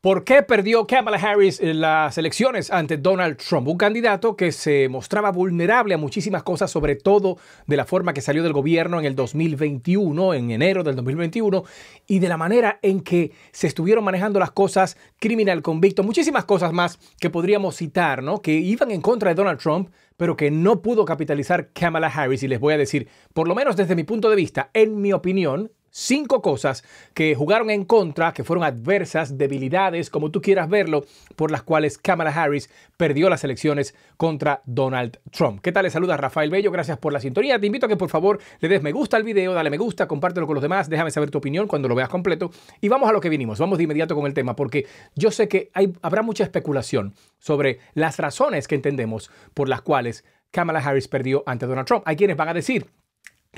¿Por qué perdió Kamala Harris eh, las elecciones ante Donald Trump? Un candidato que se mostraba vulnerable a muchísimas cosas, sobre todo de la forma que salió del gobierno en el 2021, en enero del 2021, y de la manera en que se estuvieron manejando las cosas, criminal convicto, muchísimas cosas más que podríamos citar, ¿no? Que iban en contra de Donald Trump, pero que no pudo capitalizar Kamala Harris. Y les voy a decir, por lo menos desde mi punto de vista, en mi opinión, cinco cosas que jugaron en contra, que fueron adversas, debilidades, como tú quieras verlo, por las cuales Kamala Harris perdió las elecciones contra Donald Trump. ¿Qué tal? Les saluda Rafael Bello, gracias por la sintonía. Te invito a que por favor le des me gusta al video, dale me gusta, compártelo con los demás, déjame saber tu opinión cuando lo veas completo y vamos a lo que vinimos, vamos de inmediato con el tema, porque yo sé que habrá mucha especulación sobre las razones que entendemos por las cuales Kamala Harris perdió ante Donald Trump. Hay quienes van a decir,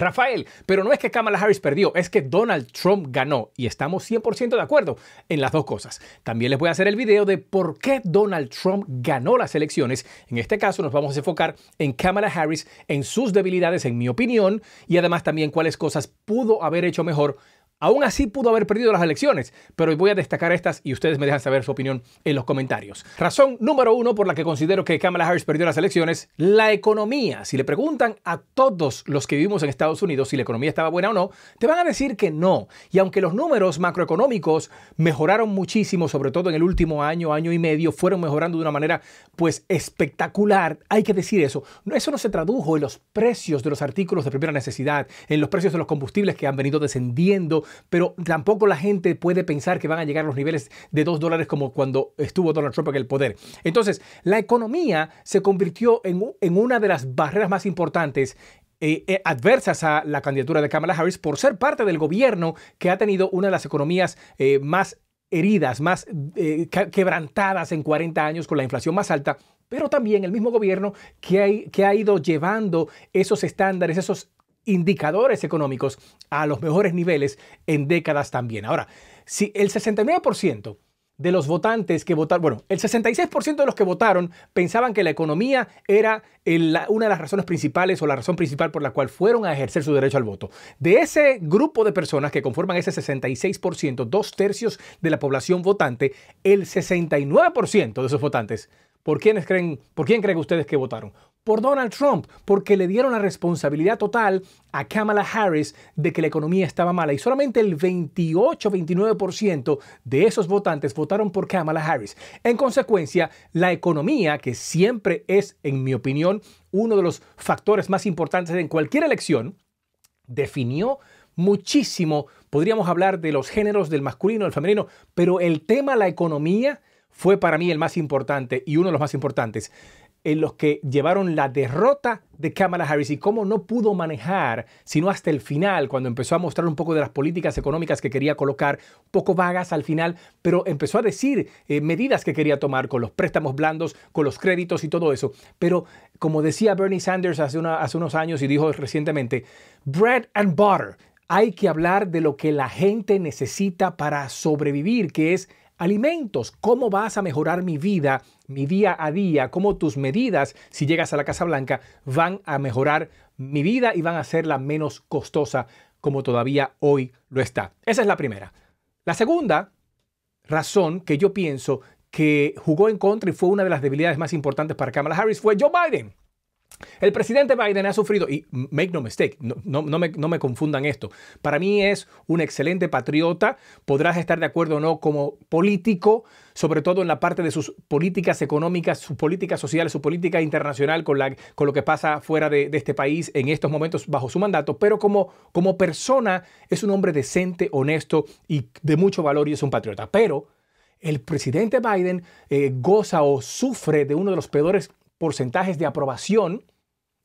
Rafael, pero no es que Kamala Harris perdió, es que Donald Trump ganó y estamos 100% de acuerdo en las dos cosas. También les voy a hacer el video de por qué Donald Trump ganó las elecciones. En este caso nos vamos a enfocar en Kamala Harris, en sus debilidades, en mi opinión, y además también cuáles cosas pudo haber hecho mejor Aún así pudo haber perdido las elecciones, pero voy a destacar estas y ustedes me dejan saber su opinión en los comentarios. Razón número uno por la que considero que Kamala Harris perdió las elecciones, la economía. Si le preguntan a todos los que vivimos en Estados Unidos si la economía estaba buena o no, te van a decir que no. Y aunque los números macroeconómicos mejoraron muchísimo, sobre todo en el último año, año y medio, fueron mejorando de una manera pues espectacular, hay que decir eso. Eso no se tradujo en los precios de los artículos de primera necesidad, en los precios de los combustibles que han venido descendiendo pero tampoco la gente puede pensar que van a llegar a los niveles de dos dólares como cuando estuvo Donald Trump en el poder. Entonces, la economía se convirtió en, una de las barreras más importantes eh, eh, adversas a la candidatura de Kamala Harris por ser parte del gobierno que ha tenido una de las economías eh, más heridas, más quebrantadas en 40 años con la inflación más alta pero también el mismo gobierno que ha, que ha, ido llevando esos estándares, esos indicadores económicos a los mejores niveles en décadas también. Ahora, si el 69% de los votantes que votaron, bueno, el 66% de los que votaron pensaban que la economía era una de las razones principales o la razón principal por la cual fueron a ejercer su derecho al voto. De ese grupo de personas que conforman ese 66%, dos tercios de la población votante, el 69% de esos votantes, ¿por, quiénes creen, ¿por quién creen ustedes que votaron? por Donald Trump, porque le dieron la responsabilidad total a Kamala Harris de que la economía estaba mala y solamente el 28-29% de esos votantes votaron por Kamala Harris. En consecuencia, la economía, que siempre es, en mi opinión, uno de los factores más importantes en cualquier elección, definió muchísimo, podríamos hablar de los géneros del masculino, del femenino, pero el tema la economía fue para mí el más importante y uno de los más importantes en los que llevaron la derrota de Kamala Harris y cómo no pudo manejar, sino hasta el final, cuando empezó a mostrar un poco de las políticas económicas que quería colocar, poco vagas al final, pero empezó a decir eh, medidas que quería tomar con los préstamos blandos, con los créditos y todo eso. Pero como decía Bernie Sanders hace unos años y dijo recientemente, bread and butter, hay que hablar de lo que la gente necesita para sobrevivir, que es alimentos. ¿Cómo vas a mejorar mi vida, mi día a día? ¿Cómo tus medidas, si llegas a la Casa Blanca, van a mejorar mi vida y van a hacerla menos costosa como todavía hoy lo está? Esa es la primera. La segunda razón que yo pienso que jugó en contra y fue una de las debilidades más importantes para Kamala Harris fue Joe Biden. El presidente Biden ha sufrido, y make no mistake, no, no, me, confundan esto, para mí es un excelente patriota, podrás estar de acuerdo o no como político, sobre todo en la parte de sus políticas económicas, sus políticas sociales, su política internacional con, la, con lo que pasa fuera de, este país en estos momentos bajo su mandato, pero como, como persona es un hombre decente, honesto y de mucho valor y es un patriota. Pero el presidente Biden eh, goza o sufre de uno de los peores porcentajes de aprobación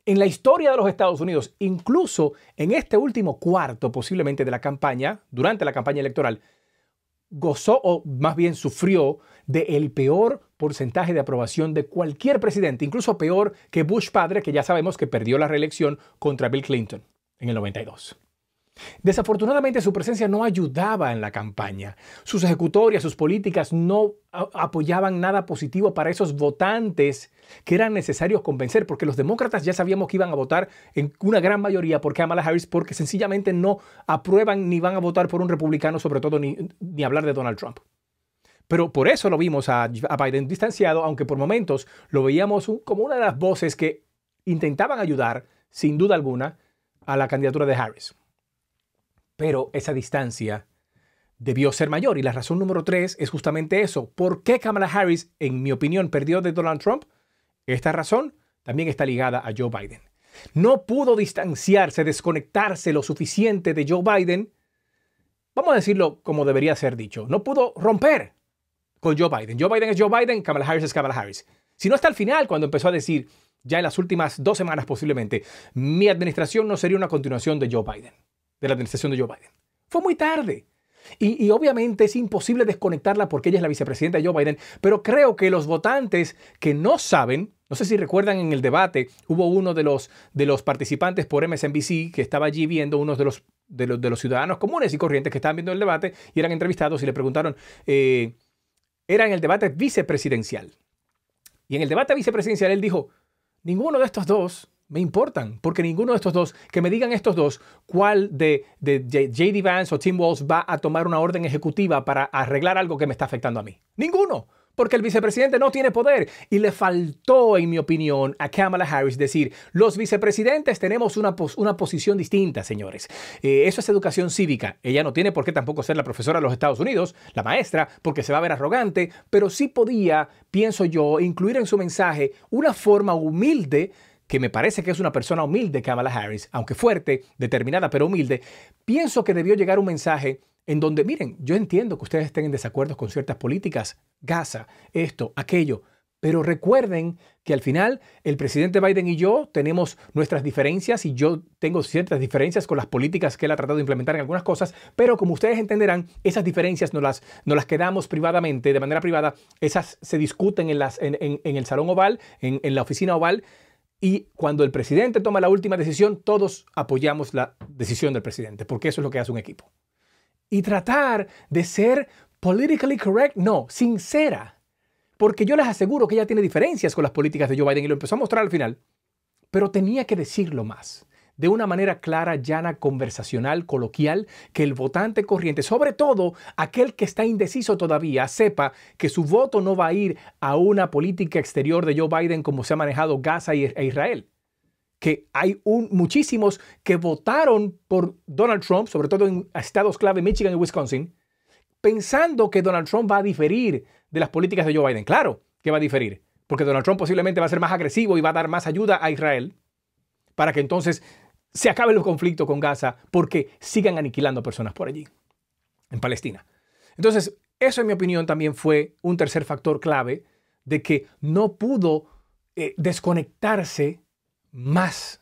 en la historia de los Estados Unidos, incluso en este último cuarto posiblemente de la campaña, durante la campaña electoral, gozó o más bien sufrió del peor porcentaje de aprobación de cualquier presidente, incluso peor que Bush padre, que ya sabemos que perdió la reelección contra Bill Clinton en el 92. Desafortunadamente su presencia no ayudaba en la campaña. Sus ejecutorias, sus políticas no apoyaban nada positivo para esos votantes que eran necesarios convencer, porque los demócratas ya sabíamos que iban a votar en una gran mayoría por Kamala Harris, porque sencillamente no aprueban ni van a votar por un republicano, sobre todo ni, hablar de Donald Trump. Pero por eso lo vimos a, a Biden distanciado, aunque por momentos lo veíamos como una de las voces que intentaban ayudar, sin duda alguna, a la candidatura de Harris pero esa distancia debió ser mayor. Y la razón número tres es justamente eso. ¿Por qué Kamala Harris, en mi opinión, perdió de Donald Trump? Esta razón también está ligada a Joe Biden. No pudo distanciarse, desconectarse lo suficiente de Joe Biden. Vamos a decirlo como debería ser dicho. No pudo romper con Joe Biden. Joe Biden es Joe Biden, Kamala Harris es Kamala Harris. Si no hasta el final, cuando empezó a decir, ya en las últimas dos semanas posiblemente, mi administración no sería una continuación de Joe Biden de la administración de Joe Biden. Fue muy tarde. Y, obviamente es imposible desconectarla porque ella es la vicepresidenta de Joe Biden, pero creo que los votantes que no saben, no sé si recuerdan en el debate, hubo uno de los, de los participantes por MSNBC que estaba allí viendo unos de los, de los, ciudadanos comunes y corrientes que estaban viendo el debate y eran entrevistados y le preguntaron, eh, era en el debate vicepresidencial. Y en el debate vicepresidencial él dijo, ninguno de estos dos me importan, porque ninguno de estos dos, que me digan estos dos, cuál de, JD Vance o Tim Walls va a tomar una orden ejecutiva para arreglar algo que me está afectando a mí. Ninguno, porque el vicepresidente no tiene poder. Y le faltó, en mi opinión, a Kamala Harris decir, los vicepresidentes tenemos una, una posición distinta, señores. Eh, eso es educación cívica. Ella no tiene por qué tampoco ser la profesora de los Estados Unidos, la maestra, porque se va a ver arrogante, pero sí podía, pienso yo, incluir en su mensaje una forma humilde que me parece que es una persona humilde, Kamala Harris, aunque fuerte, determinada, pero humilde, pienso que debió llegar un mensaje en donde, miren, yo entiendo que ustedes estén en desacuerdos con ciertas políticas, Gaza, esto, aquello, pero recuerden que al final el presidente Biden y yo tenemos nuestras diferencias y yo tengo ciertas diferencias con las políticas que él ha tratado de implementar en algunas cosas, pero como ustedes entenderán, esas diferencias no las, las quedamos privadamente, de manera privada, esas se discuten en, las, en, en el salón oval, en la oficina oval, y cuando el presidente toma la última decisión, todos apoyamos la decisión del presidente, porque eso es lo que hace un equipo. Y tratar de ser politically correct, no, sincera. Porque yo les aseguro que ella tiene diferencias con las políticas de Joe Biden y lo empezó a mostrar al final. Pero tenía que decirlo más de una manera clara, llana, conversacional, coloquial, que el votante corriente, sobre todo aquel que está indeciso todavía, sepa que su voto no va a ir a una política exterior de Joe Biden como se ha manejado Gaza e-, e Israel que hay muchísimos que votaron por Donald Trump, sobre todo en estados clave Michigan y Wisconsin, pensando que Donald Trump va a diferir de las políticas de Joe Biden. Claro que va a diferir, porque Donald Trump posiblemente va a ser más agresivo y va a dar más ayuda a Israel para que entonces se acabe el conflicto con Gaza porque sigan aniquilando personas por allí, en Palestina. Entonces, eso en mi opinión también fue un tercer factor clave de que no pudo eh, desconectarse más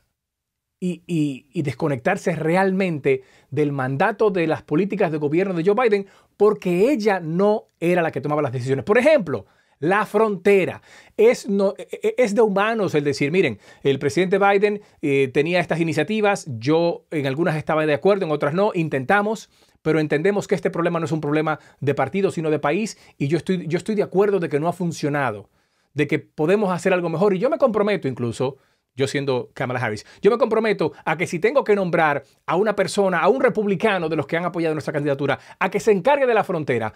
y, y, desconectarse realmente del mandato de las políticas de gobierno de Joe Biden porque ella no era la que tomaba las decisiones. Por ejemplo, la frontera. E, e, es, de humanos el decir, miren, el presidente Biden eh, tenía estas iniciativas, yo en algunas estaba de acuerdo, en otras no, intentamos, pero entendemos que este problema no es un problema de partido, sino de país, y yo estoy, yo estoy de acuerdo de que no ha funcionado, de que podemos hacer algo mejor, y yo me comprometo incluso yo siendo Kamala Harris, yo me comprometo a que si tengo que nombrar a una persona, a un republicano de los que han apoyado nuestra candidatura, a que se encargue de la frontera,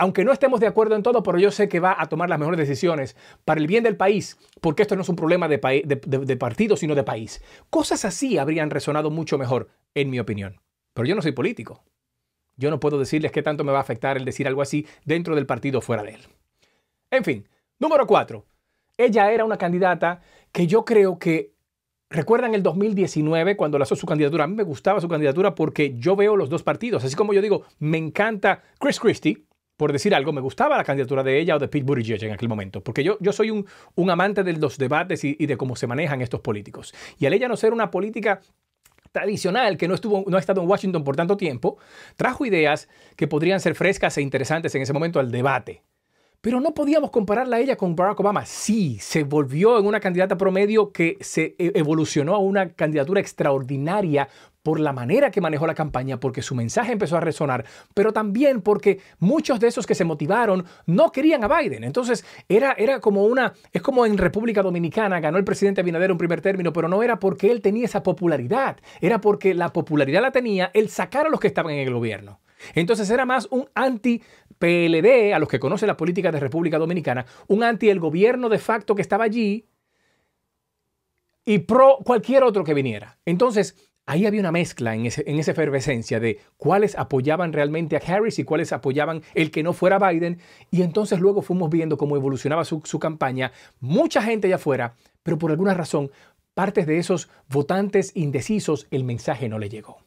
aunque no estemos de acuerdo en todo, pero yo sé que va a tomar las mejores decisiones para el bien del país, porque esto no es un problema de, partido, sino de país. Cosas así habrían resonado mucho mejor, en mi opinión. Pero yo no soy político. Yo no puedo decirles qué tanto me va a afectar el decir algo así dentro del partido fuera de él. En fin, número cuatro. Ella era una candidata que yo creo que ¿Recuerdan el 2019 cuando lanzó su candidatura? A mí me gustaba su candidatura porque yo veo los dos partidos. Así como yo digo, me encanta Chris Christie, por decir algo, me gustaba la candidatura de ella o de Pete Buttigieg en aquel momento, porque yo, yo soy un, amante de los debates y, de cómo se manejan estos políticos. Y al ella no ser una política tradicional que no, estuvo, no ha estado en Washington por tanto tiempo, trajo ideas que podrían ser frescas e interesantes en ese momento al debate. Pero no podíamos compararla a ella con Barack Obama. Sí, se volvió en una candidata promedio que se e-, evolucionó a una candidatura extraordinaria por la manera que manejó la campaña, porque su mensaje empezó a resonar, pero también porque muchos de esos que se motivaron no querían a Biden. Entonces era, era como una, es como en República Dominicana, ganó el presidente Abinader un primer término, pero no era porque él tenía esa popularidad, era porque la popularidad la tenía el sacar a los que estaban en el gobierno. Entonces era más un anti-PLD, a los que conocen la política de República Dominicana, un anti el gobierno de facto que estaba allí y pro cualquier otro que viniera. Entonces, ahí había una mezcla en, esa efervescencia de cuáles apoyaban realmente a Harris y cuáles apoyaban el que no fuera Biden. Y entonces luego fuimos viendo cómo evolucionaba su, su campaña. Mucha gente allá afuera, pero por alguna razón, partes de esos votantes indecisos, el mensaje no le llegó.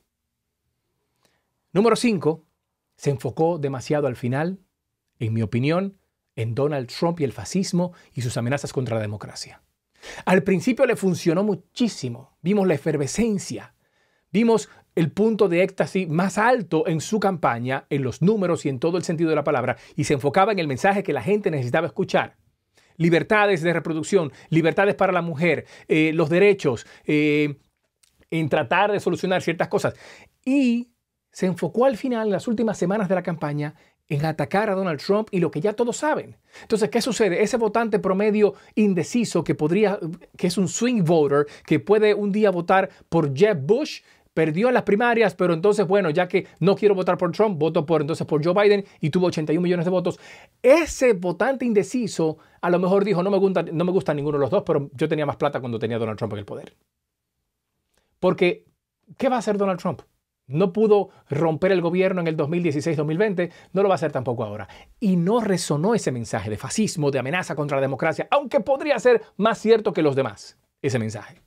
Número 5. Se enfocó demasiado al final, en mi opinión, en Donald Trump y el fascismo y sus amenazas contra la democracia. Al principio le funcionó muchísimo. Vimos la efervescencia, Vimos el punto de éxtasis más alto en su campaña, en los números y en todo el sentido de la palabra, y se enfocaba en el mensaje que la gente necesitaba escuchar. Libertades de reproducción, libertades para la mujer, eh, los derechos, eh, en tratar de solucionar ciertas cosas. Y se enfocó al final, en las últimas semanas de la campaña, en atacar a Donald Trump y lo que ya todos saben. Entonces, ¿qué sucede? Ese votante promedio indeciso que podría, que es un swing voter, que puede un día votar por Jeb Bush, perdió en las primarias, pero entonces, bueno, ya que no quiero votar por Trump, voto por entonces por Joe Biden y tuvo 81 millones de votos. Ese votante indeciso a lo mejor dijo, no me gusta, no me gusta ninguno de los dos, pero yo tenía más plata cuando tenía Donald Trump en el poder. Porque, ¿qué va a hacer Donald Trump? No pudo romper el gobierno en el 2016-2020, no lo va a hacer tampoco ahora. Y no resonó ese mensaje de fascismo, de amenaza contra la democracia, aunque podría ser más cierto que los demás, ese mensaje.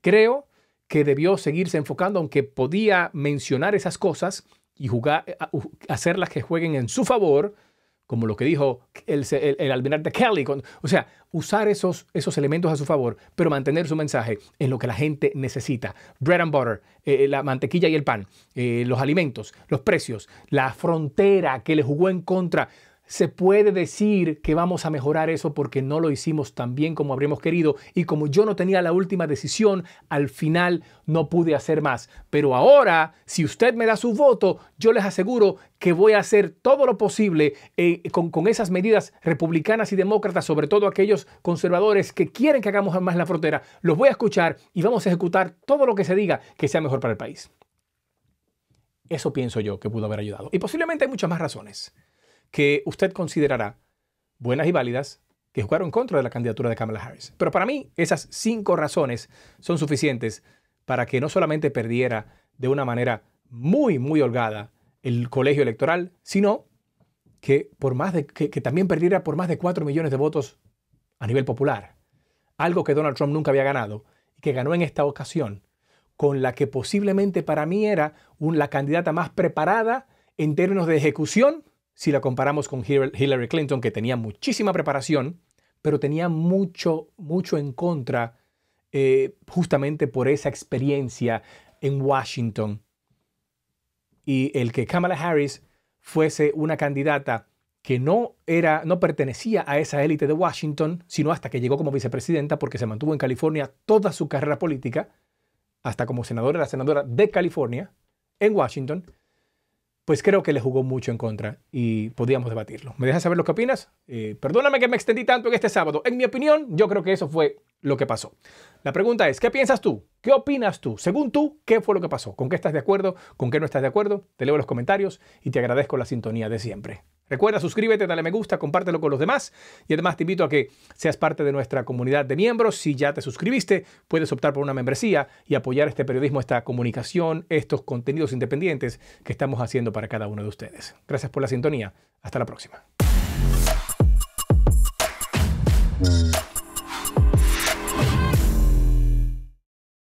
Creo que debió seguirse enfocando, aunque podía mencionar esas cosas y jugar, eh, hacerlas que jueguen en su favor, como lo que dijo el, el, de almirante Kelly. Con, o sea, usar esos, esos elementos a su favor, pero mantener su mensaje en lo que la gente necesita. Bread and butter, eh, eh, la mantequilla y el pan, los alimentos, los precios, la frontera que le jugó en contra se puede decir que vamos a mejorar eso porque no lo hicimos tan bien como habríamos querido y como yo no tenía la última decisión, al final no pude hacer más. Pero ahora, si usted me da su voto, yo les aseguro que voy a hacer todo lo posible eh, con, con esas medidas republicanas y demócratas, sobre todo aquellos conservadores que quieren que hagamos más la frontera. Los voy a escuchar y vamos a ejecutar todo lo que se diga que sea mejor para el país. Eso pienso yo que pudo haber ayudado. Y posiblemente hay muchas más razones que usted considerará buenas y válidas que jugaron contra de la candidatura de Kamala Harris. Pero para mí, esas cinco razones son suficientes para que no solamente perdiera de una manera muy, muy holgada el colegio electoral, sino que, por más de, que, también perdiera por más de cuatro millones de votos a nivel popular. Algo que Donald Trump nunca había ganado y que ganó en esta ocasión, con la que posiblemente para mí era la candidata más preparada en términos de ejecución si la comparamos con Hillary Clinton, que tenía muchísima preparación, pero tenía mucho, mucho en contra eh, justamente por esa experiencia en Washington. Y el que Kamala Harris fuese una candidata que no, era, no pertenecía a esa élite de Washington, sino hasta que llegó como vicepresidenta, porque se mantuvo en California toda su carrera política, hasta como senadora, la senadora de California, en Washington, pues creo que le jugó mucho en contra y podíamos debatirlo. ¿Me dejas saber lo que opinas? Eh, perdóname que me extendí tanto en este sábado. En mi opinión, yo creo que eso fue lo que pasó. La pregunta es, ¿qué piensas tú? ¿Qué opinas tú? Según tú, ¿qué fue lo que pasó? ¿Con qué estás de acuerdo? ¿Con qué no estás de acuerdo? Te leo los comentarios y te agradezco la sintonía de siempre. Recuerda, suscríbete, dale me gusta, compártelo con los demás y además te invito a que seas parte de nuestra comunidad de miembros. Si ya te suscribiste, puedes optar por una membresía y apoyar este periodismo, esta comunicación, estos contenidos independientes que estamos haciendo para cada uno de ustedes. Gracias por la sintonía. Hasta la próxima.